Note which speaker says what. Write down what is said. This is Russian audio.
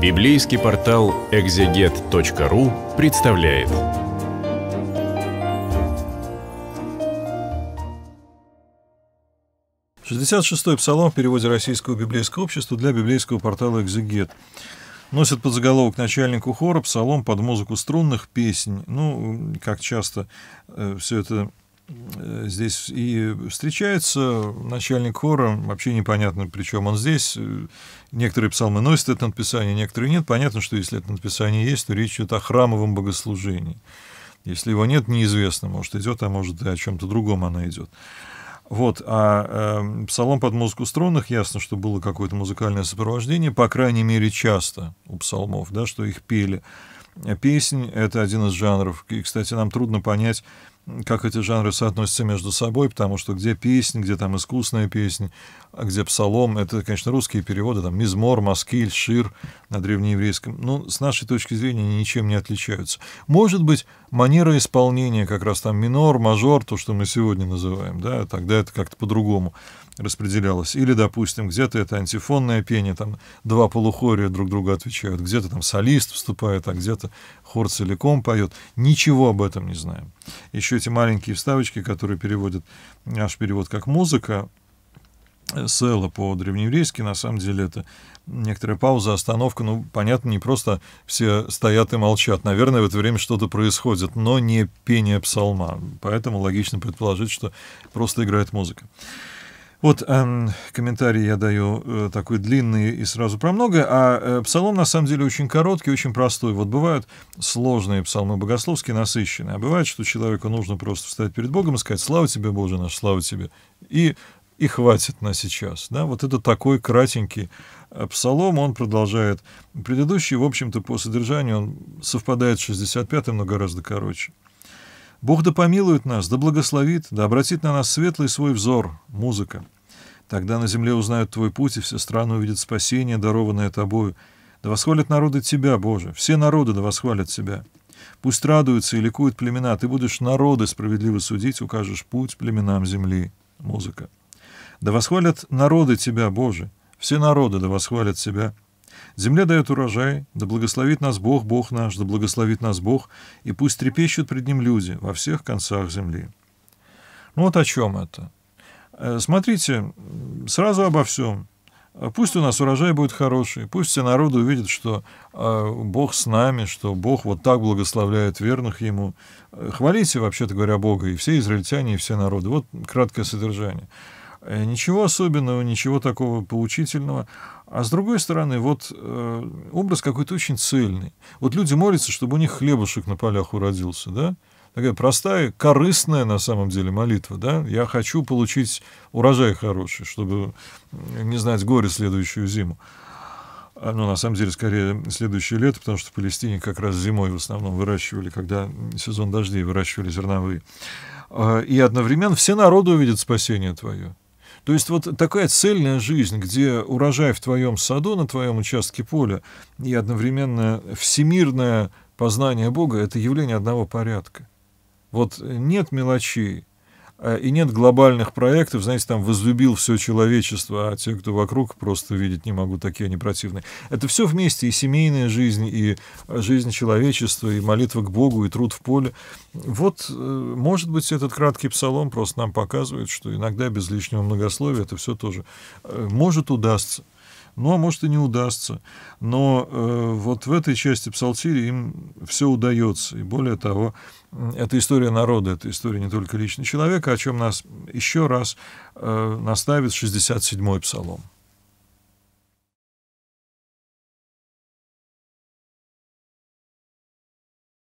Speaker 1: Библейский портал экзегет.ру представляет. Шестьдесят шестой псалом в переводе Российского библейского общества для библейского портала «Экзегет». Носит подзаголовок начальнику хора псалом под музыку струнных песен. Ну, как часто э, все это Э, здесь и встречается начальник хора, вообще непонятно, причем он здесь. Э, некоторые псалмы носят это написание некоторые нет. Понятно, что если это написание есть, то речь идет о храмовом богослужении. Если его нет, неизвестно, может, идет, а может, и о чем-то другом она идет. Вот, а э, псалом под музыку струнных, ясно, что было какое-то музыкальное сопровождение, по крайней мере, часто у псалмов, да, что их пели. Песнь — это один из жанров. И, кстати, нам трудно понять, как эти жанры соотносятся между собой, потому что где песня, где там искусная песня, а где псалом, это, конечно, русские переводы, там мизмор, маскиль, шир на древнееврейском, но с нашей точки зрения они ничем не отличаются. Может быть, манера исполнения как раз там минор, мажор, то, что мы сегодня называем, да, тогда это как-то по-другому распределялось. Или, допустим, где-то это антифонное пение, там два полухория друг друга отвечают, где-то там солист вступает, а где-то хор целиком поет. Ничего об этом не знаем. Еще эти маленькие вставочки, которые переводят наш перевод как музыка, села по-древнееврейски, на самом деле это некоторая пауза, остановка, ну, понятно, не просто все стоят и молчат. Наверное, в это время что-то происходит, но не пение псалма. Поэтому логично предположить, что просто играет музыка. Вот э, комментарий я даю э, такой длинный и сразу про многое, а э, псалом на самом деле очень короткий, очень простой. Вот бывают сложные псалмы богословские, насыщенные, а бывает, что человеку нужно просто встать перед Богом и сказать «Слава тебе, Боже наш, слава тебе!» и и хватит на сейчас. Да? Вот это такой кратенький псалом, он продолжает. Предыдущий, в общем-то, по содержанию он совпадает с 65-м, но гораздо короче. «Бог да помилует нас, да благословит, да обратит на нас светлый свой взор, музыка. Тогда на земле узнают твой путь, и все страны увидят спасение, дарованное тобою. Да восхвалят народы тебя, Боже, все народы да восхвалят тебя». Пусть радуются и ликуют племена, ты будешь народы справедливо судить, укажешь путь племенам земли. Музыка. Да восхвалят народы Тебя, Боже, все народы да восхвалят Тебя. Земля дает урожай, да благословит нас Бог, Бог наш, да благословит нас Бог, и пусть трепещут пред Ним люди во всех концах земли». Ну вот о чем это. Э, смотрите, сразу обо всем. Пусть у нас урожай будет хороший, пусть все народы увидят, что э, Бог с нами, что Бог вот так благословляет верных Ему. Э, хвалите, вообще-то говоря, Бога, и все израильтяне, и все народы. Вот краткое содержание. Э, ничего особенного, ничего такого поучительного. А с другой стороны, вот э, образ какой-то очень цельный. Вот люди молятся, чтобы у них хлебушек на полях уродился, да? Такая простая, корыстная на самом деле молитва, да? Я хочу получить урожай хороший, чтобы не знать горе следующую зиму. А, ну, на самом деле, скорее, следующее лето, потому что в Палестине как раз зимой в основном выращивали, когда сезон дождей выращивали зерновые. А, и одновременно все народы увидят спасение твое. То есть вот такая цельная жизнь, где урожай в твоем саду, на твоем участке поля, и одновременно всемирное познание Бога — это явление одного порядка. Вот нет мелочей, Э, и нет глобальных проектов, знаете, там возлюбил все человечество, а те, кто вокруг, просто видеть не могу, такие они противные. Это все вместе, и семейная жизнь, и э, жизнь человечества, и молитва к Богу, и труд в поле. Вот, э, может быть, этот краткий псалом просто нам показывает, что иногда без лишнего многословия это все тоже может удастся. Ну, а может и не удастся. Но э, вот в этой части псалтири им все удается. И более того, это история народа, это история не только лично человека, о чем нас еще раз э, наставит 67-й псалом.